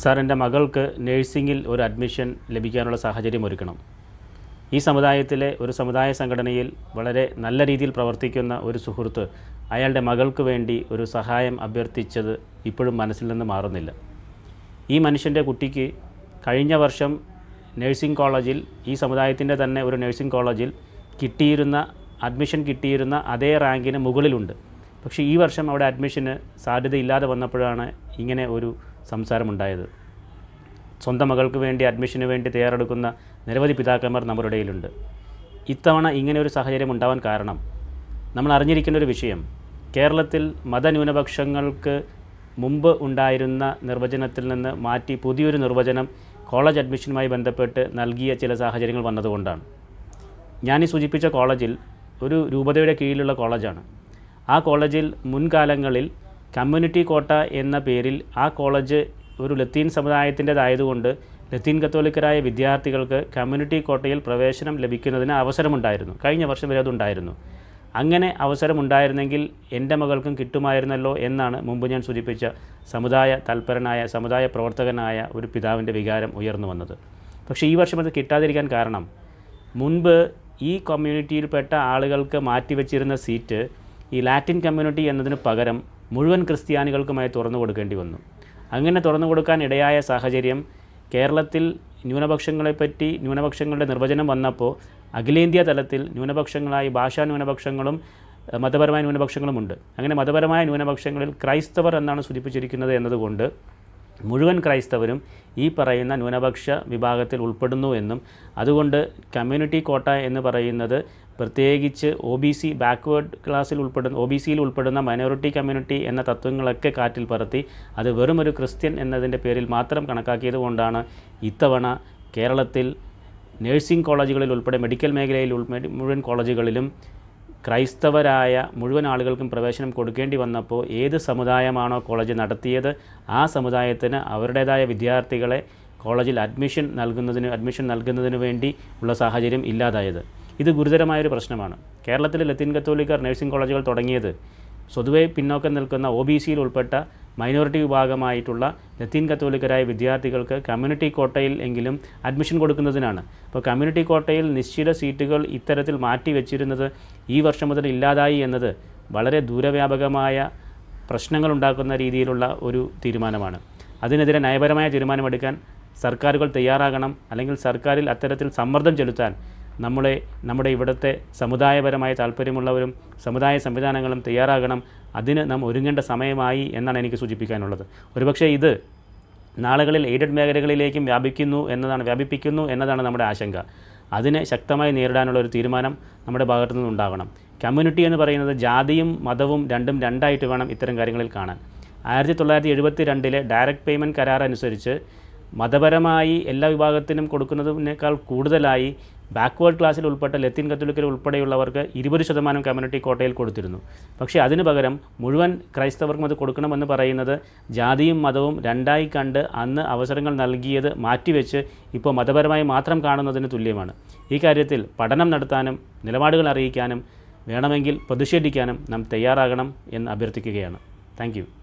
sir എൻ്റെ മകൾക്ക് നേഴ്സിംഗിൽ ഒരു അഡ്മിഷൻ ലഭിക്കാനുള്ള സാഹചര്യം ഒരുക്കണം ഈ സമുദായത്തിലെ ഒരു സമുദായ സംഘടനയിൽ വളരെ നല്ല രീതിയിൽ പ്രവർത്തിക്കുന്ന ഒരു സുഹൃത്ത് അയാളുടെ മകൾക്ക് വേണ്ടി ഒരു സഹായം അഭ്യർത്ഥിച്ചത് ഇപ്പോഴും മനസ്സിൽ നിന്ന് മാറുന്നില്ല ഈ മനുഷ്യൻ്റെ കുട്ടിക്ക് കഴിഞ്ഞ വർഷം നേഴ്സിംഗ് കോളേജിൽ ഈ സമുദായത്തിൻ്റെ തന്നെ ഒരു നേഴ്സിംഗ് കോളേജിൽ കിട്ടിയിരുന്ന അഡ്മിഷൻ കിട്ടിയിരുന്ന അതേ റാങ്കിന് മുകളിലുണ്ട് പക്ഷേ ഈ വർഷം അവിടെ അഡ്മിഷന് സാധ്യതയില്ലാതെ വന്നപ്പോഴാണ് ഇങ്ങനെ ഒരു സംസാരമുണ്ടായത് സ്വന്തം മകൾക്ക് വേണ്ടി അഡ്മിഷന് വേണ്ടി തയ്യാറെടുക്കുന്ന നിരവധി പിതാക്കന്മാർ നമ്മുടെ ഇടയിലുണ്ട് ഇത്തവണ ഇങ്ങനെ ഒരു സാഹചര്യം ഉണ്ടാവാൻ കാരണം നമ്മൾ അറിഞ്ഞിരിക്കുന്ന ഒരു വിഷയം കേരളത്തിൽ മതന്യൂനപക്ഷങ്ങൾക്ക് മുമ്പ് ഉണ്ടായിരുന്ന നിർവചനത്തിൽ നിന്ന് മാറ്റി പുതിയൊരു നിർവചനം കോളേജ് അഡ്മിഷനുമായി ബന്ധപ്പെട്ട് നൽകിയ ചില സാഹചര്യങ്ങൾ വന്നതുകൊണ്ടാണ് ഞാനീ സൂചിപ്പിച്ച കോളേജിൽ ഒരു രൂപതയുടെ കീഴിലുള്ള കോളേജാണ് ആ കോളേജിൽ മുൻകാലങ്ങളിൽ കമ്മ്യൂണിറ്റി കോട്ട എന്ന പേരിൽ ആ കോളേജ് ഒരു ലത്തീൻ സമുദായത്തിൻ്റെതായതുകൊണ്ട് ലത്തീൻ കത്തോലിക്കരായ വിദ്യാർത്ഥികൾക്ക് കമ്മ്യൂണിറ്റി കോട്ടയിൽ പ്രവേശനം ലഭിക്കുന്നതിന് അവസരമുണ്ടായിരുന്നു കഴിഞ്ഞ വർഷം വരെ അതുണ്ടായിരുന്നു അങ്ങനെ അവസരമുണ്ടായിരുന്നെങ്കിൽ എൻ്റെ മകൾക്കും കിട്ടുമായിരുന്നല്ലോ എന്നാണ് മുമ്പ് ഞാൻ സൂചിപ്പിച്ച സമുദായ തൽപരനായ സമുദായ പ്രവർത്തകനായ ഒരു പിതാവിൻ്റെ വികാരം ഉയർന്നു വന്നത് പക്ഷേ ഈ വർഷം അത് കിട്ടാതിരിക്കാൻ കാരണം മുൻപ് ഈ കമ്മ്യൂണിറ്റിയിൽപ്പെട്ട ആളുകൾക്ക് മാറ്റിവെച്ചിരുന്ന സീറ്റ് ഈ ലാറ്റിൻ കമ്മ്യൂണിറ്റി എന്നതിന് പകരം മുഴുവൻ ക്രിസ്ത്യാനികൾക്കുമായി തുറന്നു കൊടുക്കേണ്ടി വന്നു അങ്ങനെ തുറന്നു കൊടുക്കാൻ ഇടയായ സാഹചര്യം കേരളത്തിൽ ന്യൂനപക്ഷങ്ങളെപ്പറ്റി ന്യൂനപക്ഷങ്ങളുടെ നിർവചനം വന്നപ്പോൾ അഖിലേന്ത്യാ തലത്തിൽ ന്യൂനപക്ഷങ്ങളായി ഭാഷാ ന്യൂനപക്ഷങ്ങളും മതപരമായ ന്യൂനപക്ഷങ്ങളുമുണ്ട് അങ്ങനെ മതപരമായ ന്യൂനപക്ഷങ്ങളിൽ ക്രൈസ്തവർ എന്നാണ് സൂചിപ്പിച്ചിരിക്കുന്നത് എന്നതുകൊണ്ട് മുഴുവൻ ക്രൈസ്തവരും ഈ പറയുന്ന ന്യൂനപക്ഷ വിഭാഗത്തിൽ ഉൾപ്പെടുന്നു എന്നും അതുകൊണ്ട് കമ്മ്യൂണിറ്റി കോട്ട എന്ന് പറയുന്നത് പ്രത്യേകിച്ച് ഒ ബി സി ബാക്ക്വേർഡ് ക്ലാസ്സിൽ ഉൾപ്പെടുന്ന ഒ ബി സിയിൽ ഉൾപ്പെടുന്ന മൈനോറിറ്റി കമ്മ്യൂണിറ്റി എന്ന തത്വങ്ങളൊക്കെ കാറ്റിൽ പറത്തി അത് വെറും ഒരു ക്രിസ്ത്യൻ എന്നതിൻ്റെ പേരിൽ മാത്രം കണക്കാക്കിയതുകൊണ്ടാണ് ഇത്തവണ കേരളത്തിൽ നഴ്സിംഗ് കോളേജുകളിൽ ഉൾപ്പെടെ മെഡിക്കൽ മേഖലയിൽ മുഴുവൻ കോളേജുകളിലും ക്രൈസ്തവരായ മുഴുവൻ ആളുകൾക്കും പ്രവേശനം കൊടുക്കേണ്ടി വന്നപ്പോൾ ഏത് സമുദായമാണോ കോളേജ് നടത്തിയത് ആ സമുദായത്തിന് അവരുടേതായ വിദ്യാർത്ഥികളെ കോളേജിൽ അഡ്മിഷൻ നൽകുന്നതിന് അഡ്മിഷൻ നൽകുന്നതിന് വേണ്ടി ഉള്ള സാഹചര്യം ഇല്ലാതായത് ഇത് ഗുരുതരമായൊരു പ്രശ്നമാണ് കേരളത്തിലെ ലത്തീൻ കത്തോലിക്കർ നഴ്സിംഗ് കോളേജുകൾ തുടങ്ങിയത് സ്വതുവെ പിന്നോക്കം നിൽക്കുന്ന ഒ ബി സിയിൽ ഉൾപ്പെട്ട മൈനോറിറ്റി വിഭാഗമായിട്ടുള്ള ലത്തീൻ കത്തോലിക്കരായ വിദ്യാർത്ഥികൾക്ക് കമ്മ്യൂണിറ്റി കോട്ടയിൽ എങ്കിലും അഡ്മിഷൻ കൊടുക്കുന്നതിനാണ് അപ്പോൾ കമ്മ്യൂണിറ്റി കോട്ടയിൽ നിശ്ചിത സീറ്റുകൾ ഇത്തരത്തിൽ മാറ്റി വെച്ചിരുന്നത് ഈ വർഷം മുതൽ ഇല്ലാതായി എന്നത് വളരെ ദൂരവ്യാപകമായ പ്രശ്നങ്ങൾ ഉണ്ടാക്കുന്ന രീതിയിലുള്ള ഒരു തീരുമാനമാണ് അതിനെതിരെ നയപരമായ തീരുമാനമെടുക്കാൻ സർക്കാരുകൾ തയ്യാറാകണം അല്ലെങ്കിൽ സർക്കാരിൽ അത്തരത്തിൽ സമ്മർദ്ദം ചെലുത്താൻ നമ്മളെ നമ്മുടെ ഇവിടുത്തെ സമുദായപരമായ താല്പര്യമുള്ളവരും സമുദായ സംവിധാനങ്ങളും തയ്യാറാകണം അതിന് നാം ഒരുങ്ങേണ്ട സമയമായി എന്നാണ് എനിക്ക് സൂചിപ്പിക്കാനുള്ളത് ഒരുപക്ഷെ ഇത് നാളുകളിൽ എയ്ഡഡ് മേഖലകളിലേക്കും വ്യാപിക്കുന്നു എന്നതാണ് വ്യാപിപ്പിക്കുന്നു എന്നതാണ് നമ്മുടെ ആശങ്ക അതിനെ ശക്തമായി നേരിടാനുള്ള ഒരു തീരുമാനം നമ്മുടെ ഭാഗത്തു നിന്നുണ്ടാകണം കമ്മ്യൂണിറ്റി എന്ന് പറയുന്നത് ജാതിയും മതവും രണ്ടും രണ്ടായിട്ട് വേണം ഇത്തരം കാര്യങ്ങളിൽ കാണാൻ ആയിരത്തി തൊള്ളായിരത്തി എഴുപത്തി രണ്ടിലെ ഡയറക്റ്റ് പേയ്മെൻറ്റ് കരാർ അനുസരിച്ച് മതപരമായി എല്ലാ വിഭാഗത്തിനും കൊടുക്കുന്നതിനേക്കാൾ കൂടുതലായി ബാക്ക്വേർഡ് ക്ലാസ്സിൽ ഉൾപ്പെട്ട ലത്തീൻ കത്തോലിക്കൽ ഉൾപ്പെടെയുള്ളവർക്ക് ഇരുപത് ശതമാനം കമ്മ്യൂണിറ്റി കോട്ടയിൽ കൊടുത്തിരുന്നു പക്ഷേ അതിനു പകരം മുഴുവൻ ക്രൈസ്തവർക്കും അത് കൊടുക്കണമെന്ന് പറയുന്നത് ജാതിയും മതവും രണ്ടായി കണ്ട് അന്ന് അവസരങ്ങൾ നൽകിയത് മാറ്റിവെച്ച് ഇപ്പോൾ മതപരമായി മാത്രം കാണുന്നതിന് തുല്യമാണ് ഈ കാര്യത്തിൽ പഠനം നടത്താനും നിലപാടുകൾ അറിയിക്കാനും വേണമെങ്കിൽ പ്രതിഷേധിക്കാനും നാം തയ്യാറാകണം എന്ന് അഭ്യർത്ഥിക്കുകയാണ് താങ്ക്